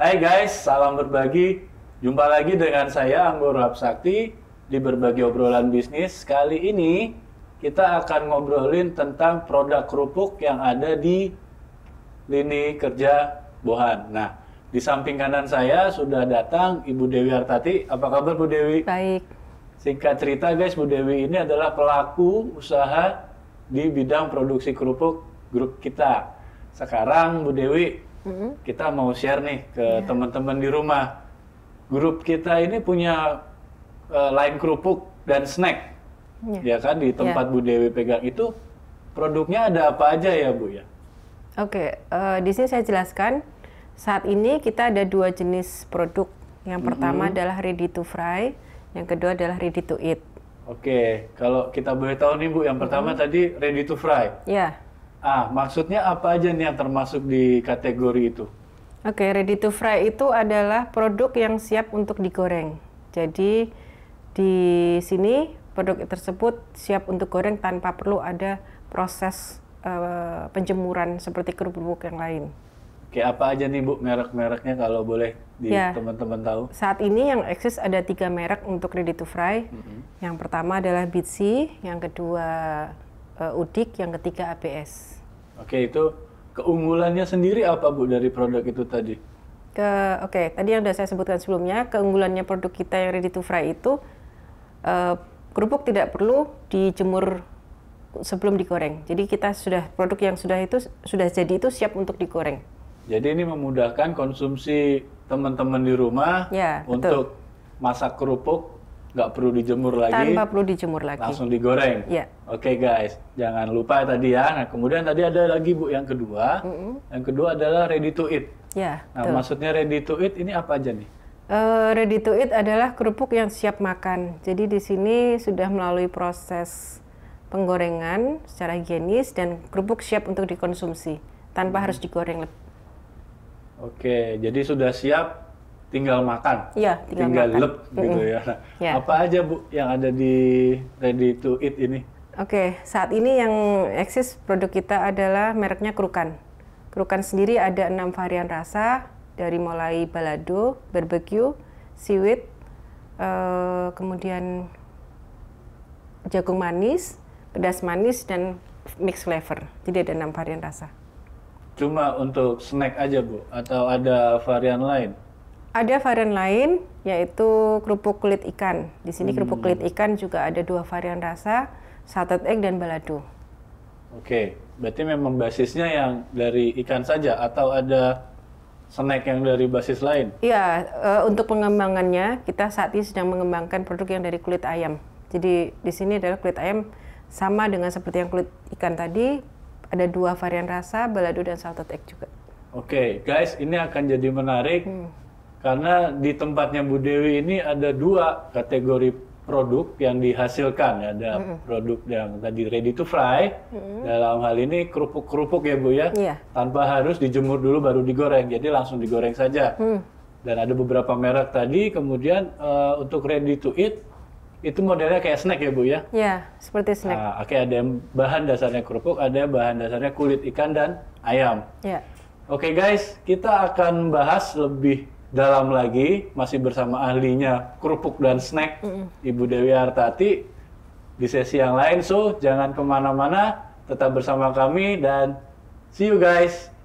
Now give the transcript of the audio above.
Hai guys, salam berbagi. Jumpa lagi dengan saya Anggur Rapsakti di berbagi obrolan bisnis. Kali ini kita akan ngobrolin tentang produk kerupuk yang ada di lini kerja Bohan. Nah, di samping kanan saya sudah datang Ibu Dewi Artati. Apa kabar Bu Dewi? Baik. Singkat cerita guys, Bu Dewi ini adalah pelaku usaha di bidang produksi kerupuk grup kita. Sekarang Bu Dewi hmm. kita mau share nih ke yeah. teman-teman di rumah. Grup kita ini punya uh, eh, line kerupuk dan snack, yeah. ya kan di tempat yeah. Bu Dewi pegang itu produknya ada apa aja ya Bu ya? Oke, okay, uh, eh, di sini saya jelaskan. Saat ini kita ada dua jenis produk. Yang pertama mm -hmm. adalah ready to fry, yang kedua adalah ready to eat. Oke, okay. kalau kita boleh tahu nih Bu, yang pertama mm -hmm. tadi ready to fry. Ya. Yeah. Ah, maksudnya apa aja nih yang termasuk di kategori itu? Oke, okay, ready to fry itu adalah produk yang siap untuk digoreng. Jadi di sini produk tersebut siap untuk goreng tanpa perlu ada proses uh, penjemuran seperti kerupuk yang lain. Oke, apa aja nih Bu merek-mereknya kalau boleh di ya. teman-teman tahu? Saat ini yang eksis ada tiga merek untuk ready to fry. Mm -hmm. Yang pertama adalah Bitsy, yang kedua uh, UDIK, yang ketiga ABS. Oke, itu keunggulannya sendiri apa Bu dari produk itu tadi? oke, okay, tadi yang sudah saya sebutkan sebelumnya, keunggulannya produk kita yang ready to fry itu uh, kerupuk tidak perlu dijemur sebelum digoreng. Jadi kita sudah produk yang sudah itu sudah jadi itu siap untuk digoreng. Jadi ini memudahkan konsumsi teman-teman di rumah ya, untuk betul. masak kerupuk nggak perlu dijemur lagi. Tanpa perlu dijemur lagi. Langsung digoreng. Ya. Oke okay, guys, jangan lupa tadi ya. Nah kemudian tadi ada lagi bu yang kedua. Mm -hmm. Yang kedua adalah ready to eat. Ya. Nah tuh. maksudnya ready to eat ini apa aja nih? Uh, ready to eat adalah kerupuk yang siap makan. Jadi di sini sudah melalui proses penggorengan secara higienis dan kerupuk siap untuk dikonsumsi tanpa hmm. harus digoreng. Oke, okay, jadi sudah siap tinggal makan, ya, tinggal, tinggal makan. lep mm -hmm. gitu ya. ya. Apa aja bu yang ada di ready to eat ini? Oke, okay. saat ini yang eksis produk kita adalah mereknya Krukan. Krukan sendiri ada enam varian rasa dari mulai balado, barbecue, seaweed, uh, kemudian jagung manis, pedas manis dan mix flavor. Jadi ada enam varian rasa. Cuma untuk snack aja bu, atau ada varian lain? ada varian lain yaitu kerupuk kulit ikan. Di sini hmm. kerupuk kulit ikan juga ada dua varian rasa, salted egg dan balado. Oke, berarti memang basisnya yang dari ikan saja atau ada snack yang dari basis lain? Iya, e, untuk pengembangannya kita saat ini sedang mengembangkan produk yang dari kulit ayam. Jadi di sini adalah kulit ayam sama dengan seperti yang kulit ikan tadi, ada dua varian rasa, balado dan salted egg juga. Oke, okay, guys, ini akan jadi menarik. Hmm karena di tempatnya Bu Dewi ini ada dua kategori produk yang dihasilkan. Ya. Ada mm -hmm. produk yang tadi ready to fry, mm -hmm. dalam hal ini kerupuk-kerupuk ya Bu ya, yeah. tanpa harus dijemur dulu baru digoreng. Jadi langsung digoreng saja. Mm. Dan ada beberapa merek tadi, kemudian uh, untuk ready to eat, itu modelnya kayak snack ya Bu ya? Iya, seperti snack. Nah, oke okay, ada yang bahan dasarnya kerupuk, ada bahan dasarnya kulit ikan dan ayam. Iya. Oke okay, guys, kita akan bahas lebih dalam lagi masih bersama ahlinya kerupuk dan snack mm Ibu Dewi Hartati di sesi yang lain so jangan kemana-mana tetap bersama kami dan see you guys